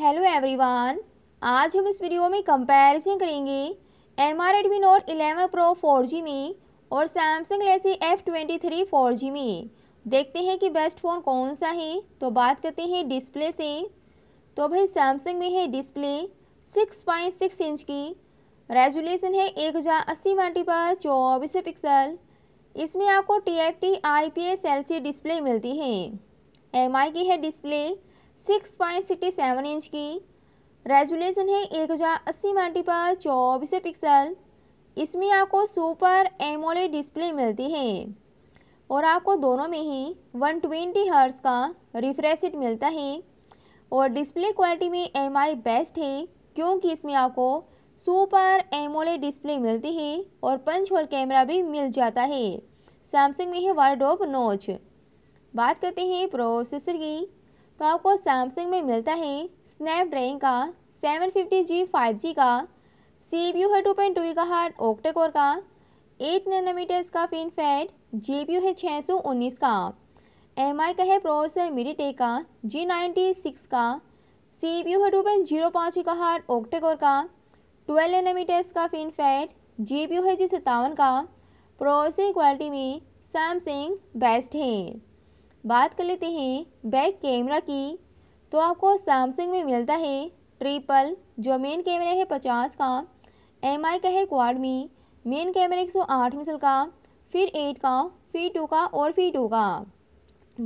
hello everyone आज हम इस वीडियो में कंपैरिजन करेंगे एम आर Redmi Note eleven Pro four G में और सैमसंग लेसी F twenty three four G में देखते हैं कि बेस्ट फ़ोन कौन सा है तो बात करते हैं डिस्प्ले से तो भाई सैमसंग में है display six point six inch की रेजोल्यूशन है एक हज़ार अस्सी मल्टी पर चौबीस पिक्सल इसमें आपको T F T I P S L C display मिलती है एम आई की है display six point sixty seven inch की रेजुलेशन है एक हज़ार अस्सी मल्टी पर चौबीस पिक्सल इसमें आपको सुपर एमोले डिस्प्ले मिलती है और आपको दोनों में ही 120 ट्वेंटी हर्स का रिफ्रेश मिलता है और डिस्प्ले क्वालिटी में एम आई बेस्ट है क्योंकि इसमें आपको सुपर एमोले डिस्प्ले मिलती है और पंच होल कैमरा भी मिल जाता है सैमसंग में है ऑफ नोच बात करते हैं प्रोसेसर की तो आपको सैमसंग में मिलता है स्नैपड्रैगन का सेवन फिफ्टी का सी बी यू है टू पॉइंट टू का हार्ट ऑक्टेकोर का एट नैनोमीटर्स का fin fet G P U है छः सौ उन्नीस का एम आई का है प्रोसेसर मिडीटेक का जी नाइन्टी सिक्स का सी बी यू है टू पॉइंट जीरो पाँच का हार्ट ऑक्टेकोर का ट्वेल्व नैनोमीटर्स का fin fet G P U है जी सत्तावन का प्रोसेसर क्वालिटी में सैमसंग बेस्ट है बात कर लेते हैं बैक कैमरा की तो आपको सैमसंग में मिलता है ट्रिपल जो मेन कैमरा है पचास का एम का है क्वाड में मेन कैमरा एक सौ आठ मिसल का फिर एट का फिर टू का और फिर टू का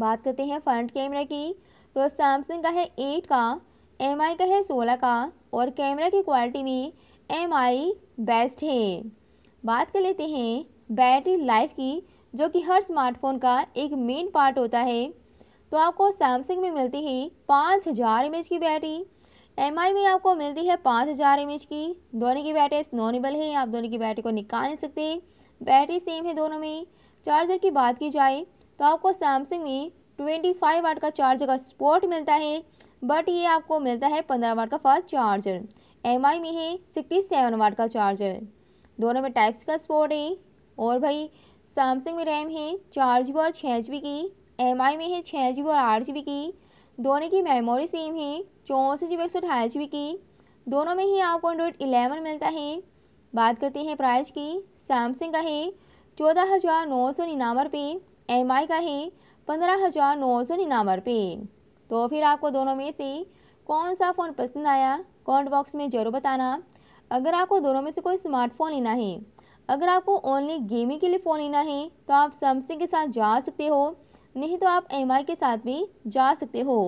बात करते हैं फ्रंट कैमरा की तो सैमसंग का है एट का एम का है सोलह का और कैमरा की क्वालिटी में एम बेस्ट है बात कर लेते हैं बैटरी लाइफ की जो कि हर स्मार्टफोन का एक मेन पार्ट होता है तो आपको सैमसंग में मिलती है पाँच हज़ार एम की बैटरी एम में आपको मिलती है पाँच हज़ार एम की दोनों की बैटरी नॉनेबल है आप दोनों की बैटरी को निकाल नहीं सकते बैटरी सेम है दोनों में चार्जर की बात की जाए तो आपको सैमसंग में ट्वेंटी फाइव वाट का चार्जर का स्पोर्ट मिलता है बट ये आपको मिलता है पंद्रह वाट का फास्ट चार्जर एम में है सिक्सटी सेवन वाट का चार्जर दोनों में टाइप्स का स्पोर्ट है और भाई सैमसंग में रैम है चार जी बी और छः जी बी की एम आई में है छः जी बी और आठ जी बी की दोनों की मेमोरी सेम है चौंसठ जी बी एक सौ अठाईस जी बी की दोनों में ही आपको एंड्रॉयड इलेवन मिलता है बात करते हैं प्राइस की सैमसंग का है चौदह हज़ार नौ सौ निन्यानवे रुपये एम आई का है पंद्रह हज़ार नौ सौ निन्यानवे रुपये तो फिर आपको दोनों में से कौन सा फ़ोन पसंद आया कमेंट बॉक्स में ज़रूर बताना अगर आपको दोनों में से कोई स्मार्टफोन लेना है अगर आपको ओनली गेमिंग के लिए फ़ोन लेना है तो आप सैमसंग के साथ जा सकते हो नहीं तो आप एम के साथ भी जा सकते हो